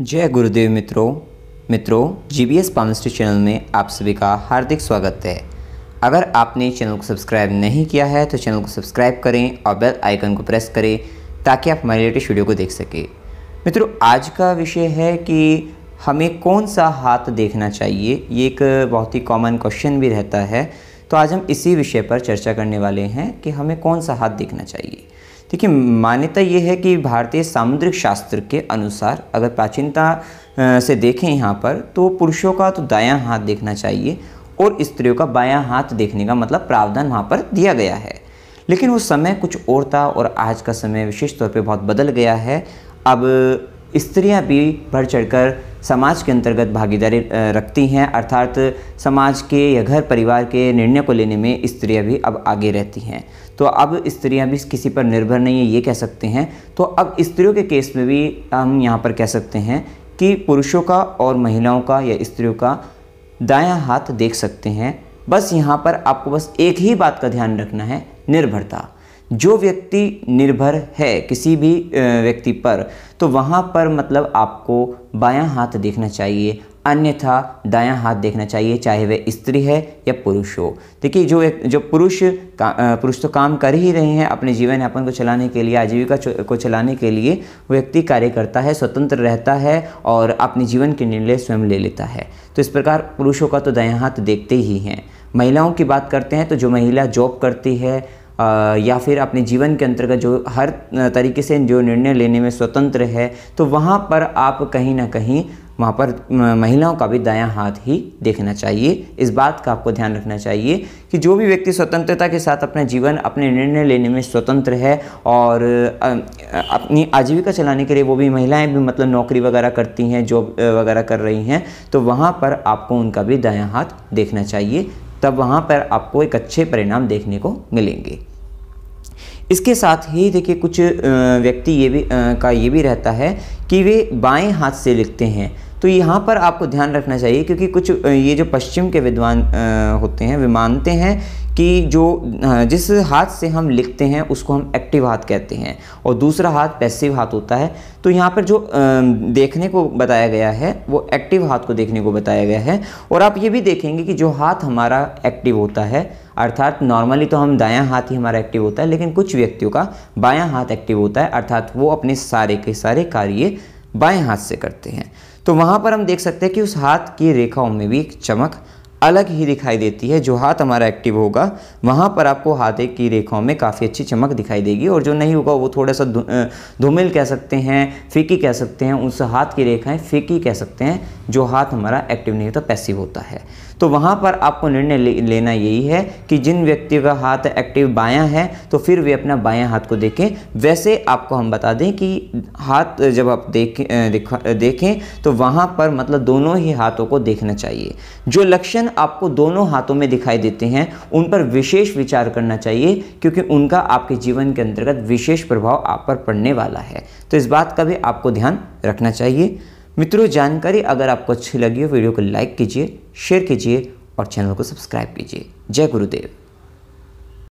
जय गुरुदेव मित्रों मित्रों G B S palmistry channel में आप सभी का हार्दिक स्वागत है अगर आपने चैनल को सब्सक्राइब नहीं किया है तो चैनल को सब्सक्राइब करें और बेल आइकन को प्रेस करें ताकि आप हमारे लेटेस्ट वीडियो को देख सकें मित्रों आज का विषय है कि हमें कौन सा हाथ देखना चाहिए ये एक बहुत ही कॉमन क्वेश्चन भी रहता है तो आज हम इसी विषय पर चर्चा करने वाले हैं कि हमें कौन सा हाथ देखना चाहिए देखिए मान्यता ये है कि भारतीय सामुद्रिक शास्त्र के अनुसार अगर प्राचीनता से देखें यहाँ पर तो पुरुषों का तो दायां हाथ देखना चाहिए और स्त्रियों का बायां हाथ देखने का मतलब प्रावधान वहाँ पर दिया गया है लेकिन उस समय कुछ और था और आज का समय विशेष तौर पर बहुत बदल गया है अब स्त्रियां भी बढ़ चढ़कर समाज के अंतर्गत भागीदारी रखती हैं अर्थात समाज के या घर परिवार के निर्णय को लेने में स्त्रियां भी अब आगे रहती हैं तो अब स्त्रियां भी किसी पर निर्भर नहीं है ये कह सकते हैं तो अब स्त्रियों के केस में भी हम यहाँ पर कह सकते हैं कि पुरुषों का और महिलाओं का या स्त्रियों का दाया हाथ देख सकते हैं बस यहाँ पर आपको बस एक ही बात का ध्यान रखना है निर्भरता जो व्यक्ति निर्भर है किसी भी व्यक्ति पर तो वहाँ पर मतलब आपको बायां हाथ देखना चाहिए अन्यथा दायां हाथ देखना चाहिए चाहे वह स्त्री है या पुरुष हो देखिए जो एक जो पुरुष का पुरुष तो काम कर ही रहे हैं अपने जीवन यापन को चलाने के लिए आजीविका को चलाने के लिए व्यक्ति कार्य करता है स्वतंत्र रहता है और अपने जीवन के निर्णय स्वयं ले लेता है तो इस प्रकार पुरुषों का तो दायां हाथ देखते ही हैं महिलाओं की बात करते हैं तो जो महिला जॉब करती है या फिर अपने जीवन के अंतर्गत जो हर तरीके से जो निर्णय लेने में स्वतंत्र है तो वहाँ पर आप कहीं ना कहीं वहाँ पर महिलाओं का भी दायां हाथ ही देखना चाहिए इस बात का आपको ध्यान रखना चाहिए कि जो भी व्यक्ति स्वतंत्रता के साथ अपना जीवन अपने निर्णय लेने में स्वतंत्र है और अपनी आजीविका चलाने के लिए वो भी महिलाएं भी मतलब नौकरी वगैरह करती हैं जॉब वगैरह कर रही हैं तो वहाँ पर आपको उनका भी दायां हाथ देखना चाहिए तब वहाँ पर आपको एक अच्छे परिणाम देखने को मिलेंगे इसके साथ ही देखिए कुछ व्यक्ति ये भी का ये भी रहता है कि वे बाएं हाथ से लिखते हैं तो यहाँ पर आपको ध्यान रखना चाहिए क्योंकि कुछ ये जो पश्चिम के विद्वान होते हैं वे मानते हैं कि जो जिस हाथ से हम लिखते हैं उसको हम एक्टिव हाथ कहते हैं और दूसरा हाथ पैसिव हाथ होता है तो यहाँ पर जो देखने को बताया गया है वो एक्टिव हाथ को देखने को बताया गया है और आप ये भी देखेंगे कि जो हाथ हमारा एक्टिव होता है अर्थात नॉर्मली तो हम दायां हाथ ही हमारा एक्टिव होता है लेकिन कुछ व्यक्तियों का बायां हाथ एक्टिव होता है अर्थात वो अपने सारे के सारे कार्य बाएं हाथ से करते हैं तो वहाँ पर हम देख सकते हैं कि उस हाथ की रेखाओं में भी एक चमक अलग ही दिखाई देती है जो हाथ हमारा एक्टिव होगा वहाँ पर आपको हाथ की रेखाओं में काफ़ी अच्छी चमक दिखाई देगी और जो नहीं होगा वो थोड़ा सा धुमिल कह सकते हैं फीकी कह सकते हैं उस हाथ की रेखाएं फीकी कह सकते हैं जो हाथ हमारा एक्टिव नहीं होता पैसिव होता है तो वहाँ पर आपको निर्णय ले, लेना यही है कि जिन व्यक्ति का हाथ एक्टिव बायां है तो फिर वे अपना बायां हाथ को देखें वैसे आपको हम बता दें कि हाथ जब आप देखें देखें तो वहाँ पर मतलब दोनों ही हाथों को देखना चाहिए जो लक्षण आपको दोनों हाथों में दिखाई देते हैं उन पर विशेष विचार करना चाहिए क्योंकि उनका आपके जीवन के अंतर्गत विशेष प्रभाव आप पर पड़ने वाला है तो इस बात का भी आपको ध्यान रखना चाहिए मित्रों जानकारी अगर आपको अच्छी लगी हो वीडियो को लाइक कीजिए शेयर कीजिए और चैनल को सब्सक्राइब कीजिए जय गुरुदेव